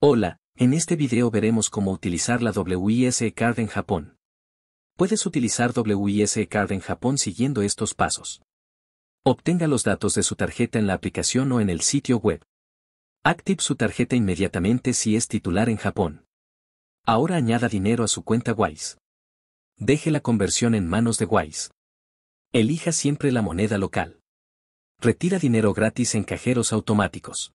Hola, en este video veremos cómo utilizar la WIS Card en Japón. Puedes utilizar WIS Card en Japón siguiendo estos pasos. Obtenga los datos de su tarjeta en la aplicación o en el sitio web. Active su tarjeta inmediatamente si es titular en Japón. Ahora añada dinero a su cuenta WISE. Deje la conversión en manos de WISE. Elija siempre la moneda local. Retira dinero gratis en cajeros automáticos.